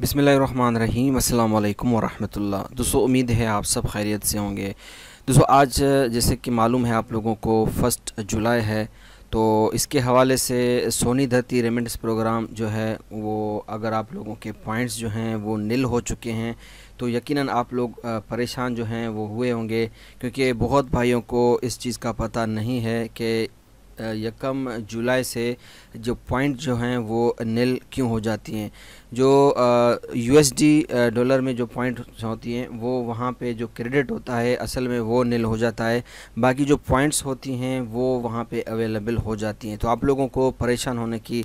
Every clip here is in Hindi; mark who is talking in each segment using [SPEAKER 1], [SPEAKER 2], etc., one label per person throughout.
[SPEAKER 1] बिसमीम अल्लाम वरहमतुल्ला दोस्तों उम्मीद है आप सब खैरियत से होंगे दोस्तों आज जैसे कि मालूम है आप लोगों को फ़र्स्ट जुलाई है तो इसके हवाले से सोनी धरती रेमेंट्स प्रोग्राम जो है वो अगर आप लोगों के पॉइंट्स जो हैं वो नील हो चुके हैं तो यकीनन आप लोग परेशान जो हैं वो हुए होंगे क्योंकि बहुत भाइयों को इस चीज़ का पता नहीं है कि यकम जुलाई से जो पॉइंट जो हैं वो नील क्यों हो जाती हैं जो यू डी डॉलर में जो पॉइंट होती हैं वो वहाँ पे जो क्रेडिट होता है असल में वो निल हो जाता है बाकी जो पॉइंट्स होती हैं वो वहाँ पे अवेलेबल हो जाती हैं तो आप लोगों को परेशान होने की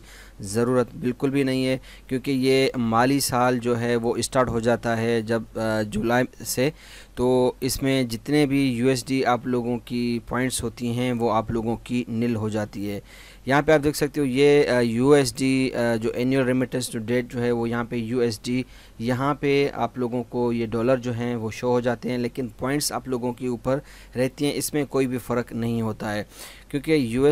[SPEAKER 1] ज़रूरत बिल्कुल भी नहीं है क्योंकि ये माली साल जो है वो स्टार्ट हो जाता है जब जुलाई से तो इसमें जितने भी यू आप लोगों की पॉइंट्स होती हैं वो आप लोगों की निल हो जाती है यहाँ पे आप देख सकते हो ये यू जो एनुअल रेमिटेंस टू डेट जो है वो यहाँ पे यू यहाँ पे आप लोगों को ये डॉलर जो हैं वो शो हो जाते हैं लेकिन पॉइंट्स आप लोगों के ऊपर रहती हैं इसमें कोई भी फ़र्क नहीं होता है क्योंकि यू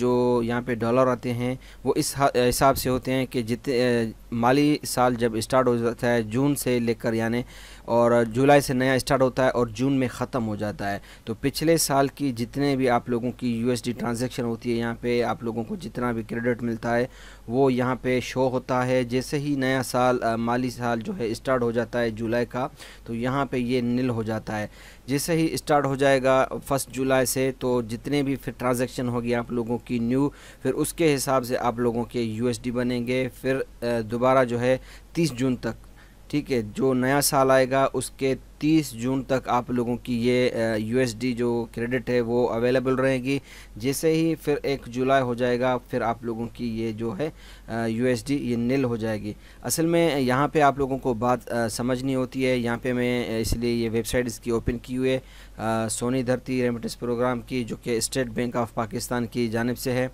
[SPEAKER 1] जो यहाँ पे डॉलर आते हैं वो इस हिसाब से होते हैं कि जितने माली साल जब स्टार्ट हो जाता है जून से लेकर यानी और जुलाई से नया स्टार्ट होता है और जून में ख़त्म हो जाता है तो पिछले साल की जितने भी आप लोगों की यू एस होती है यहाँ पर आप लोगों को जितना भी क्रेडिट मिलता है वो यहाँ पर शो होता है जैसे ही नया साल माली इसी साल जो है स्टार्ट हो जाता है जुलाई का तो यहाँ पे ये नील हो जाता है जैसे ही स्टार्ट हो जाएगा फर्स्ट जुलाई से तो जितने भी फिर ट्रांजेक्शन होगी आप लोगों की न्यू फिर उसके हिसाब से आप लोगों के यूएसडी बनेंगे फिर दोबारा जो है तीस जून तक ठीक है जो नया साल आएगा उसके 30 जून तक आप लोगों की ये यूएसडी जो क्रेडिट है वो अवेलेबल रहेगी जैसे ही फिर एक जुलाई हो जाएगा फिर आप लोगों की ये जो है यूएसडी ये नील हो जाएगी असल में यहाँ पे आप लोगों को बात समझनी होती है यहाँ पे मैं इसलिए ये वेबसाइट इसकी ओपन की हुई है सोनी धरती रेमिटेंस प्रोग्राम की जो कि स्टेट बैंक ऑफ पाकिस्तान की जानब से है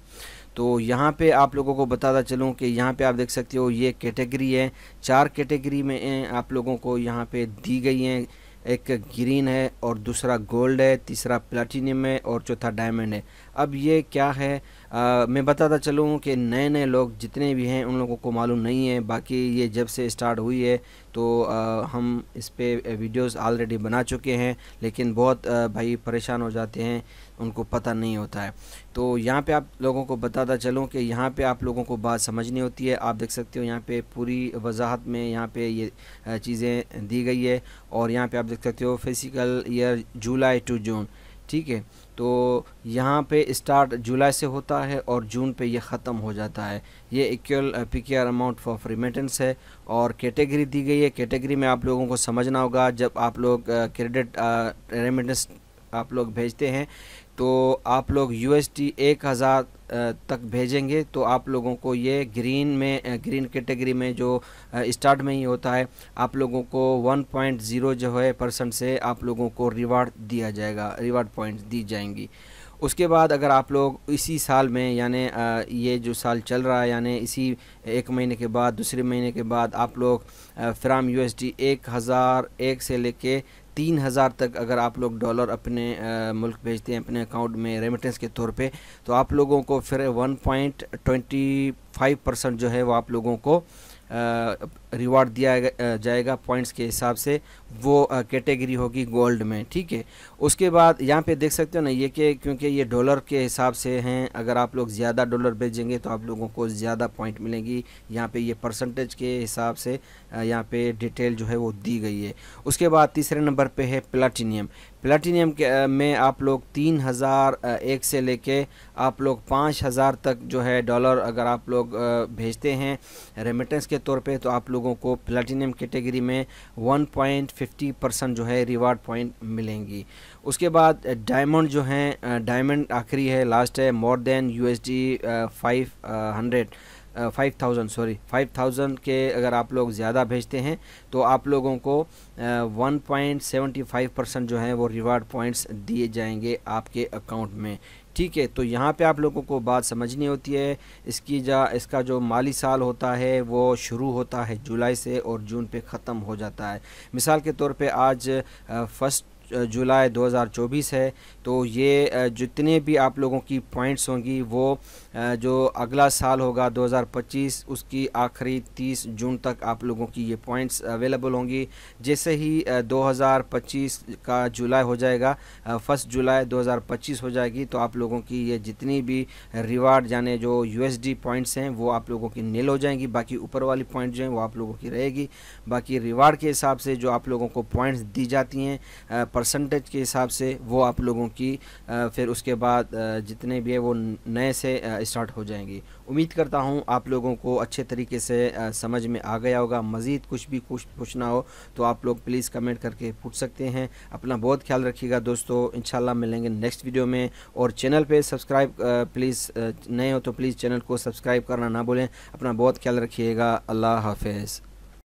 [SPEAKER 1] तो यहाँ पे आप लोगों को बताता चलूँ कि यहाँ पे आप देख सकते हो ये कैटेगरी है चार कैटेगरी में आप लोगों को यहाँ पे दी गई हैं एक ग्रीन है और दूसरा गोल्ड है तीसरा प्लाटिनियम है और चौथा डायमंड है अब ये क्या है आ, मैं बताता चलूँ कि नए नए लोग जितने भी हैं उन लोगों को मालूम नहीं है बाकी ये जब से स्टार्ट हुई है तो आ, हम इस पर वीडियोस ऑलरेडी बना चुके हैं लेकिन बहुत आ, भाई परेशान हो जाते हैं उनको पता नहीं होता है तो यहाँ पे आप लोगों को बताता चलूँ कि यहाँ पे आप लोगों को बात समझनी होती है आप देख सकते हो यहाँ पे पूरी वजाहत में यहाँ पे ये यह चीज़ें दी गई है और यहाँ पे आप देख सकते हो physical year July to June ठीक है तो यहाँ पे स्टार्ट जुलाई से होता है और जून पे ये ख़त्म हो जाता है ये equal P amount for remittance है और कैटेगरी दी गई है कैटेगरी में आप लोगों को समझना होगा जब आप लोग क्रेडिट रिमिटेंस आप लोग भेजते हैं तो आप लोग यू एस टी एक हज़ार तक भेजेंगे तो आप लोगों को ये ग्रीन में ग्रीन कैटेगरी में जो स्टार्ट में ही होता है आप लोगों को 1.0 जो है परसेंट से आप लोगों को रिवार्ड दिया जाएगा रिवार्ड पॉइंट्स दी जाएंगी उसके बाद अगर आप लोग इसी साल में यानी ये जो साल चल रहा है यानी इसी एक महीने के बाद दूसरे महीने के बाद आप लोग फ्राम यू यूएसडी एक हज़ार एक से लेके तीन हज़ार तक अगर आप लोग डॉलर अपने आ, मुल्क भेजते हैं अपने अकाउंट में रेमिटेंस के तौर पे तो आप लोगों को फिर one point twenty five percent जो है वो आप लोगों को रिवार्ड दिया जाएगा पॉइंट्स के हिसाब से वो कैटेगरी होगी गोल्ड में ठीक है उसके बाद यहाँ पे देख सकते हो ना ये कि क्योंकि ये डॉलर के हिसाब से हैं अगर आप लोग ज़्यादा डॉलर भेजेंगे तो आप लोगों को ज़्यादा पॉइंट मिलेंगी यहाँ पे ये परसेंटेज के हिसाब से यहाँ पे डिटेल जो है वो दी गई है उसके बाद तीसरे नंबर पर है प्लाटीनियम प्लाटीनियम के में आप लोग तीन हज़ार एक से लेके आप लोग पाँच हज़ार तक जो है डॉलर अगर आप लोग भेजते हैं रेमिटेंस के तौर पे तो आप लोगों लोगों को प्लेटिनियम कैटेगरी में 1.50 परसेंट जो है रिवार्ड पॉइंट मिलेंगी उसके बाद डायमंड जो हैं डायमंड आखिरी है लास्ट है more than U S D sorry five K अगर आप लोग ज़्यादा भेजते हैं तो आप लोगों को वन परसेंट जो है वो रिवार्ड पॉइंट्स दिए जाएंगे आपके अकाउंट में ठीक है तो यहाँ पे आप लोगों को बात समझनी होती है इसकी जा इसका जो माली साल होता है वो शुरू होता है जुलाई से और जून पे ख़त्म हो जाता है मिसाल के तौर पे आज फर्स्ट जुलाई 2024 है तो ये जितने भी आप लोगों की पॉइंट्स होंगी वो जो अगला साल होगा 2025 उसकी आखिरी 30 जून तक आप लोगों की ये पॉइंट्स अवेलेबल होंगी जैसे ही 2025 का जुलाई हो जाएगा फर्स्ट जुलाई 2025 हो जाएगी तो आप लोगों की ये जितनी भी रिवार्ड जाने जो यूएसडी पॉइंट्स हैं वो आप लोगों की नील हो जाएंगी बाकी ऊपर वाली पॉइंट जो हैं वो आप लोगों की रहेगी बाकी रिवार्ड के हिसाब से जो आप लोगों को पॉइंट्स दी जाती हैं परसेंटेज के हिसाब से वो आप लोगों की फिर उसके बाद जितने भी है वो नए से स्टार्ट हो जाएंगी उम्मीद करता हूँ आप लोगों को अच्छे तरीके से समझ में आ गया होगा मज़ीद कुछ भी कुछ पूछना हो तो आप लोग प्लीज़ कमेंट करके पूछ सकते हैं अपना बहुत ख्याल रखिएगा दोस्तों इंशाल्लाह मिलेंगे नेक्स्ट वीडियो में और चैनल पर सब्सक्राइब प्लीज़ नए हो तो प्लीज़ चैनल को सब्सक्राइब करना ना भूलें अपना बहुत ख्याल रखिएगा अल्लाह हाफिज़